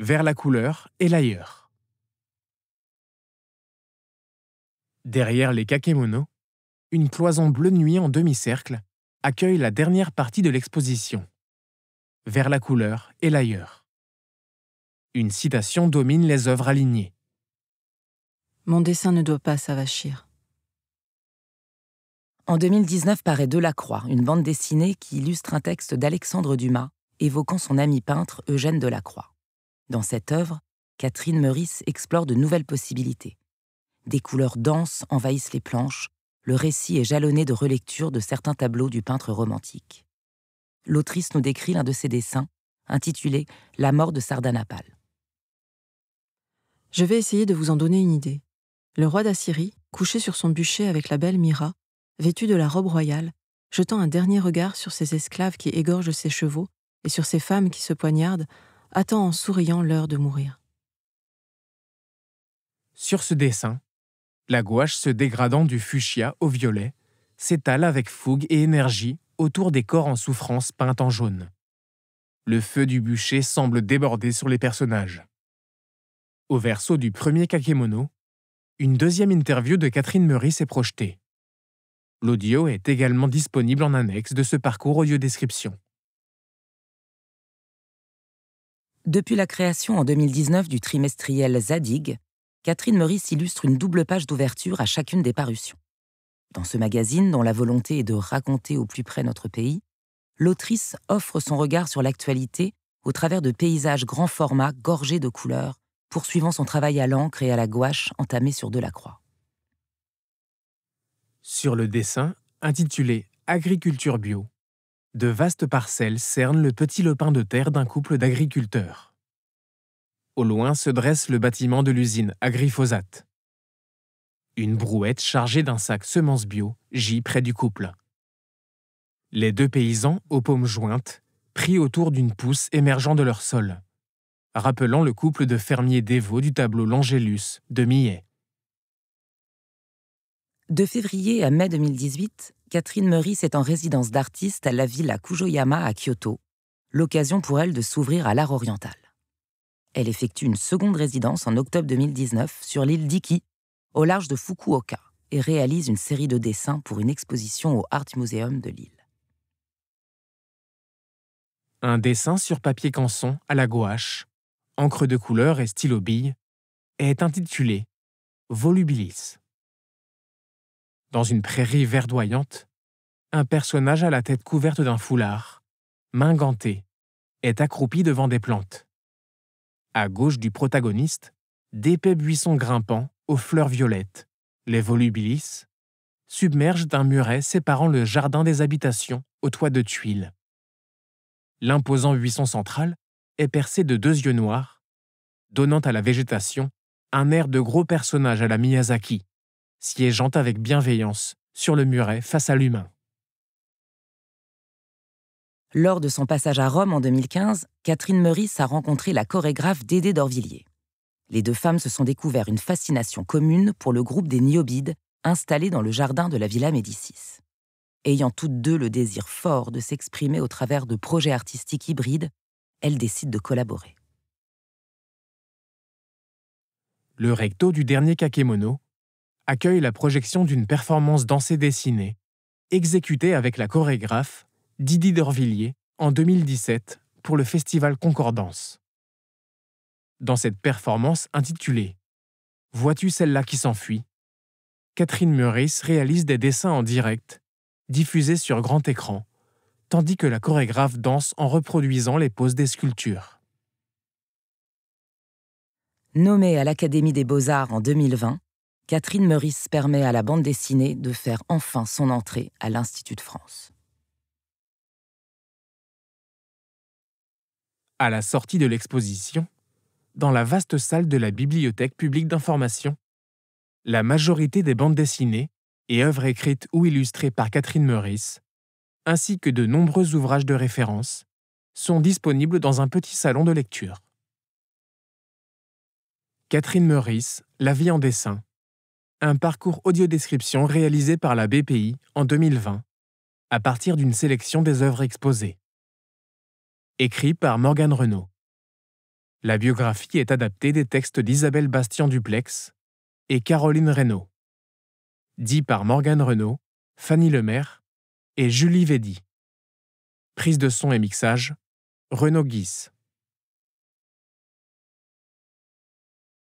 vers la couleur et l'ailleurs. Derrière les kakémonos, une cloison bleu nuit en demi-cercle accueille la dernière partie de l'exposition, vers la couleur et l'ailleurs. Une citation domine les œuvres alignées. Mon dessin ne doit pas s'avachir. En 2019 paraît Delacroix, une bande dessinée qui illustre un texte d'Alexandre Dumas évoquant son ami peintre Eugène Delacroix. Dans cette œuvre, Catherine Meurice explore de nouvelles possibilités. Des couleurs denses envahissent les planches, le récit est jalonné de relectures de certains tableaux du peintre romantique. L'autrice nous décrit l'un de ses dessins, intitulé La mort de Sardanapale. Je vais essayer de vous en donner une idée. Le roi d'Assyrie, couché sur son bûcher avec la belle Mira, vêtu de la robe royale, jetant un dernier regard sur ses esclaves qui égorgent ses chevaux et sur ses femmes qui se poignardent, attend en souriant l'heure de mourir. Sur ce dessin, la gouache se dégradant du fuchsia au violet s'étale avec fougue et énergie autour des corps en souffrance peints en jaune. Le feu du bûcher semble déborder sur les personnages. Au verso du premier kakemono, une deuxième interview de Catherine Meurice est projetée. L'audio est également disponible en annexe de ce parcours audio description. Depuis la création en 2019 du trimestriel Zadig, Catherine Meurice illustre une double page d'ouverture à chacune des parutions. Dans ce magazine, dont la volonté est de raconter au plus près notre pays, l'autrice offre son regard sur l'actualité au travers de paysages grand format gorgés de couleurs, poursuivant son travail à l'encre et à la gouache entamé sur Delacroix. Sur le dessin, intitulé Agriculture bio, de vastes parcelles cernent le petit lopin de terre d'un couple d'agriculteurs. Au loin se dresse le bâtiment de l'usine Agriphosate. Une brouette chargée d'un sac semences bio gît près du couple. Les deux paysans, aux paumes jointes, prient autour d'une pousse émergeant de leur sol, rappelant le couple de fermiers dévots du tableau L'Angélus de Millet. De février à mai 2018, Catherine Meurice est en résidence d'artiste à la villa Kujoyama à Kyoto, l'occasion pour elle de s'ouvrir à l'art oriental. Elle effectue une seconde résidence en octobre 2019 sur l'île d'Iki, au large de Fukuoka, et réalise une série de dessins pour une exposition au Art Museum de l'île. Un dessin sur papier canson à la gouache, encre de couleur et stylo bille, est intitulé Volubilis dans une prairie verdoyante, un personnage à la tête couverte d'un foulard, main gantée, est accroupi devant des plantes. À gauche du protagoniste, d'épais buissons grimpants aux fleurs violettes, les volubilis, submergent d'un muret séparant le jardin des habitations au toit de tuiles. L'imposant buisson central est percé de deux yeux noirs, donnant à la végétation un air de gros personnage à la Miyazaki, siégeant avec bienveillance sur le muret face à l'humain. Lors de son passage à Rome en 2015, Catherine Meurice a rencontré la chorégraphe Dédé d'Orvilliers. Les deux femmes se sont découvertes une fascination commune pour le groupe des Niobides installé dans le jardin de la Villa Médicis. Ayant toutes deux le désir fort de s'exprimer au travers de projets artistiques hybrides, elles décident de collaborer. Le recto du dernier kakémono accueille la projection d'une performance dansée dessinée, exécutée avec la chorégraphe Didi Dorvilliers en 2017 pour le festival Concordance. Dans cette performance intitulée Vois-tu celle-là qui s'enfuit Catherine Meurice réalise des dessins en direct, diffusés sur grand écran, tandis que la chorégraphe danse en reproduisant les poses des sculptures. Nommée à l'Académie des beaux-arts en 2020, Catherine Meurice permet à la bande dessinée de faire enfin son entrée à l'Institut de France. À la sortie de l'exposition, dans la vaste salle de la Bibliothèque publique d'information, la majorité des bandes dessinées et œuvres écrites ou illustrées par Catherine Meurice, ainsi que de nombreux ouvrages de référence, sont disponibles dans un petit salon de lecture. Catherine Meurice, La vie en dessin, un parcours audio-description réalisé par la BPI en 2020, à partir d'une sélection des œuvres exposées. Écrit par Morgane Renaud. La biographie est adaptée des textes d'Isabelle Bastien-Duplex et Caroline Renault. Dit par Morgane Renaud, Fanny Lemaire et Julie Védy. Prise de son et mixage, Renaud Guisse.